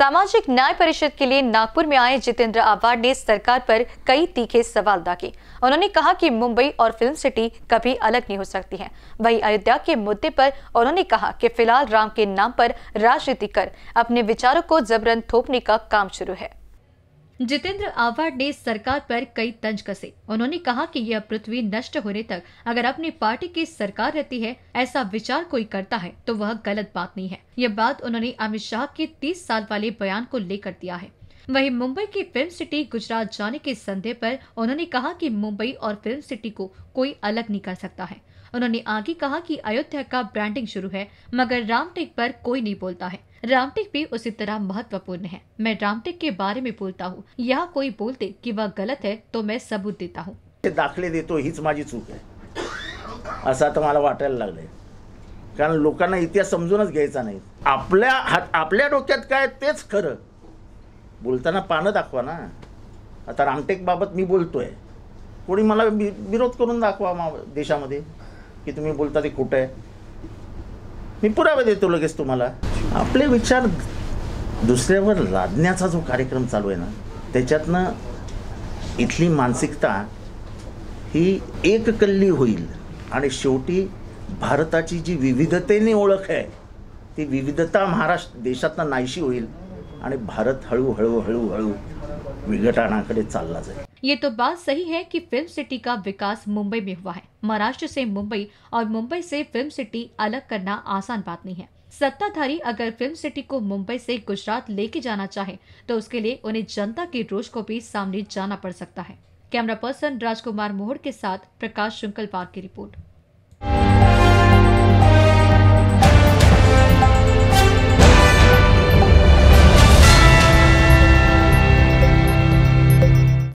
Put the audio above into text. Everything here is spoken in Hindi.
सामाजिक न्याय परिषद के लिए नागपुर में आए जितेंद्र आवाड ने सरकार पर कई तीखे सवाल दागे उन्होंने कहा कि मुंबई और फिल्म सिटी कभी अलग नहीं हो सकती है वही अयोध्या के मुद्दे पर उन्होंने कहा कि फिलहाल राम के नाम पर राजनीति कर अपने विचारों को जबरन थोपने का काम शुरू है जितेंद्र आवाड ने सरकार पर कई तंज कसे उन्होंने कहा कि यह पृथ्वी नष्ट होने तक अगर अपनी पार्टी की सरकार रहती है ऐसा विचार कोई करता है तो वह गलत बात नहीं है यह बात उन्होंने अमित शाह के तीस साल वाले बयान को लेकर दिया है वहीं मुंबई की फिल्म सिटी गुजरात जाने के संदेह पर उन्होंने कहा कि मुंबई और फिल्म सिटी को कोई अलग नहीं कर सकता है उन्होंने आगे कहा कि अयोध्या का ब्रांडिंग शुरू है मगर रामटेक पर कोई नहीं बोलता है रामटेक भी उसी तरह महत्वपूर्ण है मैं रामटेक के बारे में बोलता हूँ यहाँ कोई बोलते कि वह गलत है तो मैं सबूत देता हूँ दाखले देतो हीच माझी चूक आहे असं तुम्हाला वाटायला लागलंय कारण लोकांना इतिहास समजूनच घ्यायचा नाही आपल्या हात आपल्या डोक्यात काय तेच खरं बोलताना पानं दाखवा ना आता रामटेक बाबत मी बोलतोय कोणी मला विरोध करून दाखवा मा देशामध्ये की तुम्ही बोलता ते कुठं आहे मी पुरावा देतो लगेच तुम्हाला आपले विचार दुसऱ्यावर लादण्याचा जो कार्यक्रम चालू आहे ना त्याच्यातनं इथली मानसिकता ही एककल्ली होईल आणि शेवटी भारताची जी विविधतेने ओळख आहे ती विविधता महाराष्ट्र देशातनं नाहीशी होईल आणि भारत हळूहळू हळूहळू विघटनाकडे चालला जाईल ये तो बात सही है कि फिल्म सिटी का विकास मुंबई में हुआ है महाराष्ट्र से मुंबई और मुंबई से फिल्म सिटी अलग करना आसान बात नहीं है सत्ताधारी अगर फिल्म सिटी को मुंबई से गुजरात लेके जाना चाहे तो उसके लिए उन्हें जनता के रोष को भी सामने जाना पड़ सकता है कैमरा पर्सन राजकुमार मोहड़ के साथ प्रकाश शुंकल पार्क की रिपोर्ट